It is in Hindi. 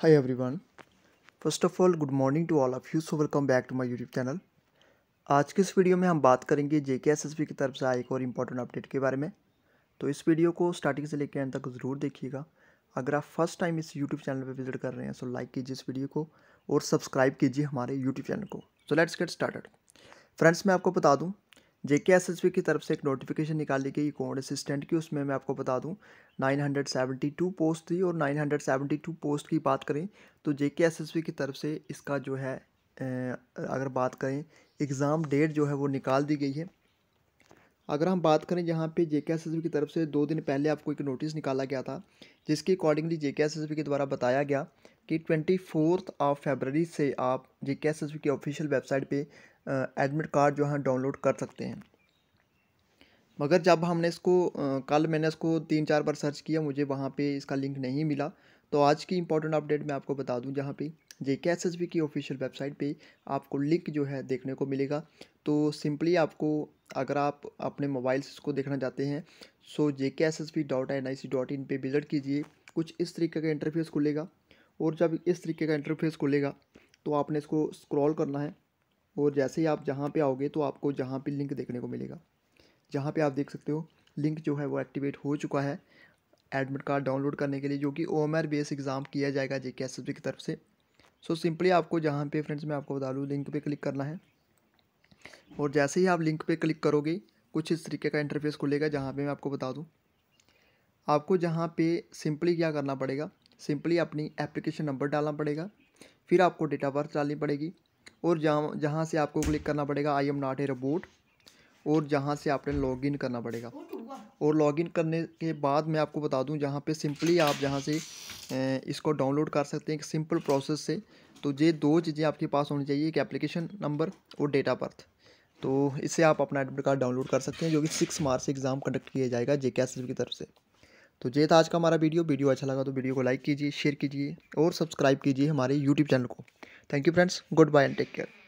hi everyone first of all good morning to all of you so welcome back to my youtube channel आज के इस वीडियो में हम बात करेंगे जे के एस एस की तरफ से आए एक और इम्पॉर्टेंट अपडेट के बारे में तो इस वीडियो को स्टार्टिंग से लेकर एंड तक ज़रूर देखिएगा अगर आप फर्स्ट टाइम इस यूट्यूब चैनल पर विजिट कर रहे हैं तो लाइक कीजिए इस वीडियो को और सब्सक्राइब कीजिए हमारे यूट्यूब चैनल को so let's get started friends मैं आपको बता दूँ जेके एस की तरफ से एक नोटिफिकेशन निकाली गई कोड असिस्टेंट की उसमें मैं आपको बता दूं 972 पोस्ट थी और 972 पोस्ट की बात करें तो जेके एस की तरफ से इसका जो है अगर बात करें एग्ज़ाम डेट जो है वो निकाल दी गई है अगर हम बात करें जहाँ पे जे के की तरफ से दो दिन पहले आपको एक नोटिस निकाला गया था जिसके अकॉर्डिंगली जे के के द्वारा बताया गया कि ट्वेंटी फोर्थ ऑफ फेबररी से आप जे के की ऑफिशियल वेबसाइट पे एडमिट कार्ड जो है डाउनलोड कर सकते हैं मगर जब हमने इसको आ, कल मैंने इसको तीन चार बार सर्च किया मुझे वहाँ पर इसका लिंक नहीं मिला तो आज की इंपॉर्टेंट अपडेट मैं आपको बता दूं जहाँ पे J K S S B की ऑफिशियल वेबसाइट पे आपको लिंक जो है देखने को मिलेगा तो सिंपली आपको अगर आप अपने मोबाइल से इसको देखना चाहते हैं so J K S S B dot N I C dot in पर विजिट कीजिए कुछ इस तरीके का इंटरफेस खुलेगा और जब इस तरीके का इंटरफेस खुलेगा तो आपने इसको स्क्रॉल करना है और जैसे ही आप जहाँ पे आओगे तो आपको जहाँ पे लिंक देखने को मिलेगा जहाँ पे आप देख सकते हो लिंक जो है वो एक्टिवेट हो चुका है एडमिट कार्ड डाउनलोड करने के लिए जो कि O M R base exam किया जाएगा जे के एस एस बी की तरफ से सो so, सिंपली आपको जहाँ पे फ्रेंड्स मैं आपको बता दूँ लिंक पे क्लिक करना है और जैसे ही आप लिंक पे क्लिक करोगे कुछ इस तरीके का इंटरफेस खुलेगा जहाँ पे मैं आपको बता दूँ आपको जहाँ पे सिंपली क्या करना पड़ेगा सिंपली अपनी एप्लीकेशन नंबर डालना पड़ेगा फिर आपको डेट ऑफ़ बर्थ डालनी पड़ेगी और जहाँ जहाँ से आपको क्लिक करना पड़ेगा I am not a robot और जहाँ से आपने इन करना पड़ेगा और लॉगिन करने के बाद मैं आपको बता दूं जहाँ पे सिंपली आप जहाँ से इसको डाउनलोड कर सकते हैं एक सिंपल प्रोसेस से तो ये दो चीज़ें आपके पास होनी चाहिए एक एप्लीकेशन नंबर और डेट ऑफ बर्थ तो इससे आप अपना एडमिट कार्ड डाउनलोड कर सकते हैं जो कि सिक्स मार्च से एग्ज़ाम कंडक्ट किया जाएगा जे के की तरफ से तो ये था आज का हमारा वीडियो वीडियो अच्छा लगा तो वीडियो को लाइक कीजिए शेयर कीजिए और सब्सक्राइब कीजिए हमारे यूट्यूब चैनल को thank you friends goodbye and take care